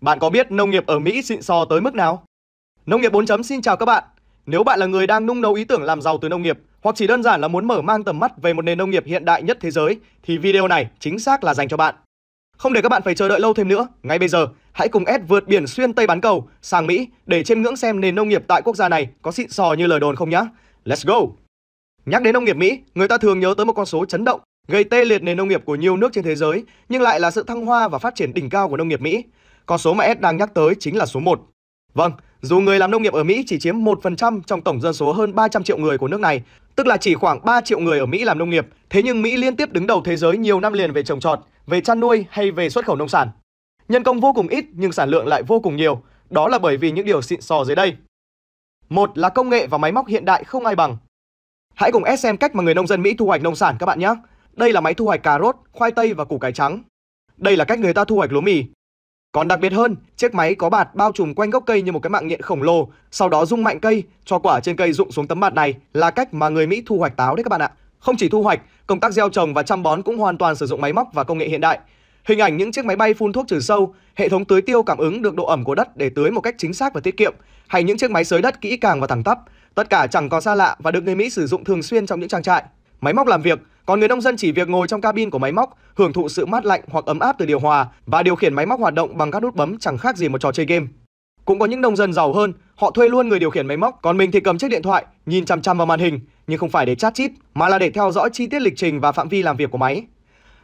Bạn có biết nông nghiệp ở Mỹ xịn sò tới mức nào? Nông nghiệp 4 chấm xin chào các bạn. Nếu bạn là người đang nung nấu ý tưởng làm giàu từ nông nghiệp hoặc chỉ đơn giản là muốn mở mang tầm mắt về một nền nông nghiệp hiện đại nhất thế giới thì video này chính xác là dành cho bạn. Không để các bạn phải chờ đợi lâu thêm nữa, ngay bây giờ hãy cùng Ed vượt biển xuyên Tây bán cầu sang Mỹ để chiêm ngưỡng xem nền nông nghiệp tại quốc gia này có xịn sò như lời đồn không nhé. Let's go! Nhắc đến nông nghiệp Mỹ, người ta thường nhớ tới một con số chấn động, gây tê liệt nền nông nghiệp của nhiều nước trên thế giới, nhưng lại là sự thăng hoa và phát triển đỉnh cao của nông nghiệp Mỹ còn số mà Ed đang nhắc tới chính là số 1. Vâng, dù người làm nông nghiệp ở Mỹ chỉ chiếm 1% trong tổng dân số hơn 300 triệu người của nước này, tức là chỉ khoảng 3 triệu người ở Mỹ làm nông nghiệp, thế nhưng Mỹ liên tiếp đứng đầu thế giới nhiều năm liền về trồng trọt, về chăn nuôi hay về xuất khẩu nông sản. Nhân công vô cùng ít nhưng sản lượng lại vô cùng nhiều, đó là bởi vì những điều xịn sò dưới đây. Một là công nghệ và máy móc hiện đại không ai bằng. Hãy cùng S xem cách mà người nông dân Mỹ thu hoạch nông sản các bạn nhé. Đây là máy thu hoạch cà rốt, khoai tây và củ cải trắng. Đây là cách người ta thu hoạch lúa mì. Còn đặc biệt hơn, chiếc máy có bạt bao trùm quanh gốc cây như một cái mạng nhện khổng lồ, sau đó rung mạnh cây cho quả trên cây rụng xuống tấm bạt này là cách mà người Mỹ thu hoạch táo đấy các bạn ạ. Không chỉ thu hoạch, công tác gieo trồng và chăm bón cũng hoàn toàn sử dụng máy móc và công nghệ hiện đại. Hình ảnh những chiếc máy bay phun thuốc trừ sâu, hệ thống tưới tiêu cảm ứng được độ ẩm của đất để tưới một cách chính xác và tiết kiệm, hay những chiếc máy xới đất kỹ càng và thẳng tắp, tất cả chẳng có xa lạ và được người Mỹ sử dụng thường xuyên trong những trang trại. Máy móc làm việc còn người nông dân chỉ việc ngồi trong cabin của máy móc, hưởng thụ sự mát lạnh hoặc ấm áp từ điều hòa và điều khiển máy móc hoạt động bằng các nút bấm chẳng khác gì một trò chơi game. Cũng có những nông dân giàu hơn, họ thuê luôn người điều khiển máy móc, còn mình thì cầm chiếc điện thoại, nhìn chằm chằm vào màn hình, nhưng không phải để chat chít, mà là để theo dõi chi tiết lịch trình và phạm vi làm việc của máy.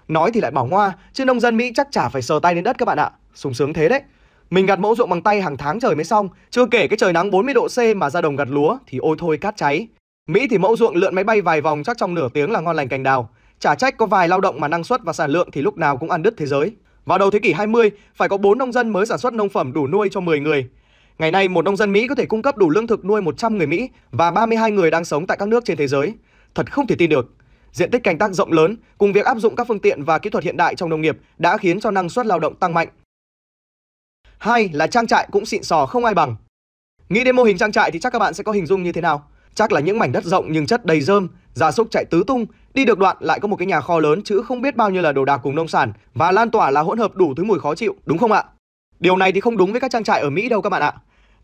Nói thì lại bảo hoa chứ nông dân Mỹ chắc chả phải sờ tay đến đất các bạn ạ, sung sướng thế đấy. Mình gặt mẫu ruộng bằng tay hàng tháng trời mới xong, chưa kể cái trời nắng 40 độ C mà ra đồng gặt lúa thì ôi thôi cát cháy. Mỹ thì mẫu ruộng lượn máy bay vài vòng chắc trong nửa tiếng là ngon lành cành đào. Chả trách có vài lao động mà năng suất và sản lượng thì lúc nào cũng ăn đứt thế giới. Vào đầu thế kỷ 20, phải có 4 nông dân mới sản xuất nông phẩm đủ nuôi cho 10 người. Ngày nay, một nông dân Mỹ có thể cung cấp đủ lương thực nuôi 100 người Mỹ và 32 người đang sống tại các nước trên thế giới. Thật không thể tin được. Diện tích canh tác rộng lớn cùng việc áp dụng các phương tiện và kỹ thuật hiện đại trong nông nghiệp đã khiến cho năng suất lao động tăng mạnh. Hai là trang trại cũng xịn sò không ai bằng. Nghĩ đến mô hình trang trại thì chắc các bạn sẽ có hình dung như thế nào? Chắc là những mảnh đất rộng nhưng chất đầy rơm, gia súc chạy tứ tung, đi được đoạn lại có một cái nhà kho lớn chữ không biết bao nhiêu là đồ đạc cùng nông sản và lan tỏa là hỗn hợp đủ thứ mùi khó chịu, đúng không ạ? Điều này thì không đúng với các trang trại ở Mỹ đâu các bạn ạ.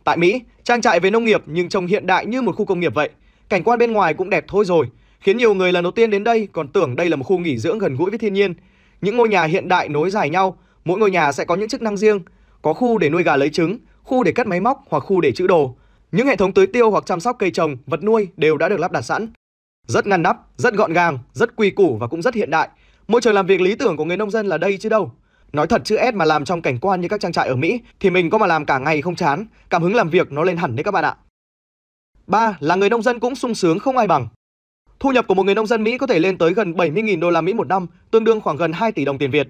Tại Mỹ, trang trại về nông nghiệp nhưng trông hiện đại như một khu công nghiệp vậy. Cảnh quan bên ngoài cũng đẹp thôi rồi, khiến nhiều người lần đầu tiên đến đây còn tưởng đây là một khu nghỉ dưỡng gần gũi với thiên nhiên. Những ngôi nhà hiện đại nối dài nhau, mỗi ngôi nhà sẽ có những chức năng riêng, có khu để nuôi gà lấy trứng, khu để cất máy móc hoặc khu để trữ đồ. Những hệ thống tưới tiêu hoặc chăm sóc cây trồng, vật nuôi đều đã được lắp đặt sẵn. Rất ngăn nắp, rất gọn gàng, rất quy củ và cũng rất hiện đại. Môi trường làm việc lý tưởng của người nông dân là đây chứ đâu. Nói thật chữ S mà làm trong cảnh quan như các trang trại ở Mỹ thì mình có mà làm cả ngày không chán, cảm hứng làm việc nó lên hẳn đấy các bạn ạ. ba Là người nông dân cũng sung sướng không ai bằng. Thu nhập của một người nông dân Mỹ có thể lên tới gần 70.000 đô la Mỹ một năm, tương đương khoảng gần 2 tỷ đồng tiền Việt.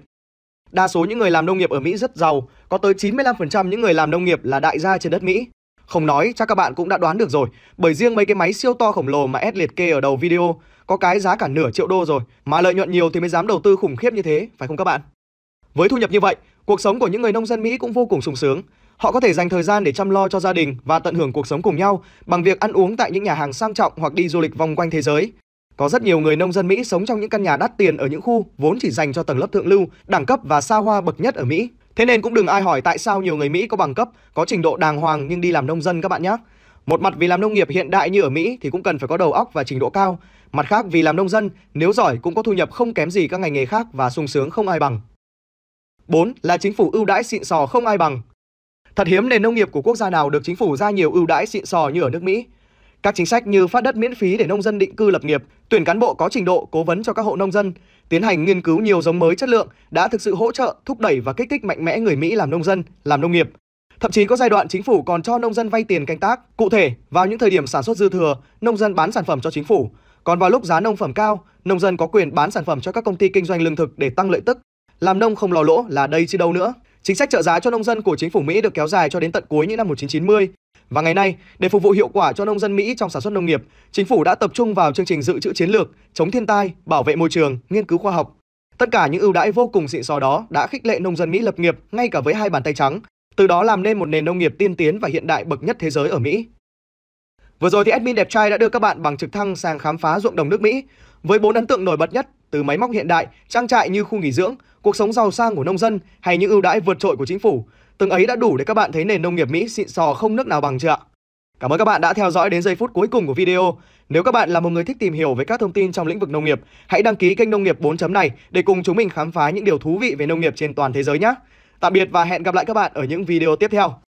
Đa số những người làm nông nghiệp ở Mỹ rất giàu, có tới 95% những người làm nông nghiệp là đại gia trên đất Mỹ. Không nói, chắc các bạn cũng đã đoán được rồi. Bởi riêng mấy cái máy siêu to khổng lồ mà S liệt kê ở đầu video, có cái giá cả nửa triệu đô rồi, mà lợi nhuận nhiều thì mới dám đầu tư khủng khiếp như thế, phải không các bạn? Với thu nhập như vậy, cuộc sống của những người nông dân Mỹ cũng vô cùng sung sướng. Họ có thể dành thời gian để chăm lo cho gia đình và tận hưởng cuộc sống cùng nhau bằng việc ăn uống tại những nhà hàng sang trọng hoặc đi du lịch vòng quanh thế giới. Có rất nhiều người nông dân Mỹ sống trong những căn nhà đắt tiền ở những khu vốn chỉ dành cho tầng lớp thượng lưu, đẳng cấp và xa hoa bậc nhất ở Mỹ. Thế nên cũng đừng ai hỏi tại sao nhiều người Mỹ có bằng cấp, có trình độ đàng hoàng nhưng đi làm nông dân các bạn nhé. Một mặt vì làm nông nghiệp hiện đại như ở Mỹ thì cũng cần phải có đầu óc và trình độ cao. Mặt khác vì làm nông dân, nếu giỏi cũng có thu nhập không kém gì các ngành nghề khác và sung sướng không ai bằng. 4. Là chính phủ ưu đãi xịn sò không ai bằng. Thật hiếm nền nông nghiệp của quốc gia nào được chính phủ ra nhiều ưu đãi xịn sò như ở nước Mỹ. Các chính sách như phát đất miễn phí để nông dân định cư lập nghiệp, tuyển cán bộ có trình độ cố vấn cho các hộ nông dân, tiến hành nghiên cứu nhiều giống mới chất lượng đã thực sự hỗ trợ, thúc đẩy và kích thích mạnh mẽ người Mỹ làm nông dân, làm nông nghiệp. Thậm chí có giai đoạn chính phủ còn cho nông dân vay tiền canh tác. Cụ thể, vào những thời điểm sản xuất dư thừa, nông dân bán sản phẩm cho chính phủ. Còn vào lúc giá nông phẩm cao, nông dân có quyền bán sản phẩm cho các công ty kinh doanh lương thực để tăng lợi tức. Làm nông không lo lỗ là đây chứ đâu nữa. Chính sách trợ giá cho nông dân của chính phủ Mỹ được kéo dài cho đến tận cuối những năm 1990 và ngày nay, để phục vụ hiệu quả cho nông dân Mỹ trong sản xuất nông nghiệp, chính phủ đã tập trung vào chương trình dự trữ chiến lược, chống thiên tai, bảo vệ môi trường, nghiên cứu khoa học. Tất cả những ưu đãi vô cùng xịn sò đó đã khích lệ nông dân Mỹ lập nghiệp ngay cả với hai bàn tay trắng, từ đó làm nên một nền nông nghiệp tiên tiến và hiện đại bậc nhất thế giới ở Mỹ. Vừa rồi thì admin đẹp trai đã đưa các bạn bằng trực thăng sang khám phá ruộng đồng nước Mỹ với bốn ấn tượng nổi bật nhất từ máy móc hiện đại, trang trại như khu nghỉ dưỡng, cuộc sống giàu sang của nông dân hay những ưu đãi vượt trội của chính phủ. Từng ấy đã đủ để các bạn thấy nền nông nghiệp Mỹ xịn sò không nước nào bằng chưa Cảm ơn các bạn đã theo dõi đến giây phút cuối cùng của video. Nếu các bạn là một người thích tìm hiểu về các thông tin trong lĩnh vực nông nghiệp, hãy đăng ký kênh Nông nghiệp 4 chấm này để cùng chúng mình khám phá những điều thú vị về nông nghiệp trên toàn thế giới nhé. Tạm biệt và hẹn gặp lại các bạn ở những video tiếp theo.